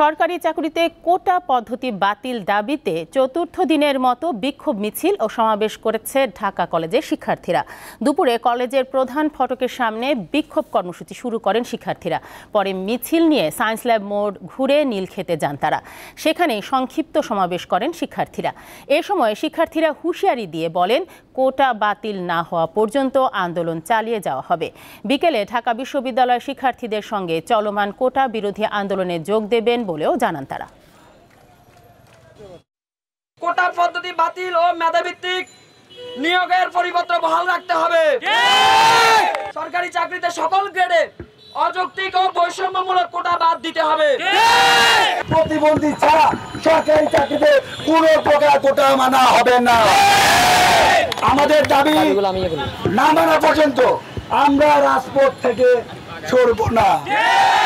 সরকারি চাকরিতে কোটা পদ্ধতি বাতিল দাবিতে চতুর্থ দিনের মতো বিক্ষোভ মিছিল ও সমাবেশ করেছে ঢাকা কলেজের শিক্ষার্থীরা দুপুরে কলেজের প্রধান ফটকের সামনে বিক্ষোভ কর্মসূচি শুরু করেন শিক্ষার্থীরা পরে মিছিল নিয়ে সায়েন্স ল্যাব মোড় ঘুরে নীলক্ষেতে যান তারা সেখানে সংক্ষিপ্ত সমাবেশ করেন শিক্ষার্থীরা এ সময় শিক্ষার্থীরা হুঁশিয়ারি দিয়ে বলেন কোটা বাতিল না হওয়া পর্যন্ত আন্দোলন চালিয়ে যাওয়া হবে বিকেলে ঢাকা বিশ্ববিদ্যালয়ের শিক্ষার্থীদের সঙ্গে চলমান কোটা বিরোধী আন্দোলনে যোগ দেবেন বলেও জানান তারা কোটা পদ্ধতি বাতিল ও মেধাভিত্তিক নিয়োগের পরিপত্র বহাল রাখতে হবে সরকারি চাকরিতে সকল গ্রেডে অযৌক্তিক ও বৈষম্যমূলক কোটা বাদ দিতে হবে প্রতিবন্ধী ছাড়া সরকারি চাকরিতে কোন প্রকার কোটা মানা হবে না আমাদের দাবি না মানা পর্যন্ত আমরা রাজপথ থেকে সরব না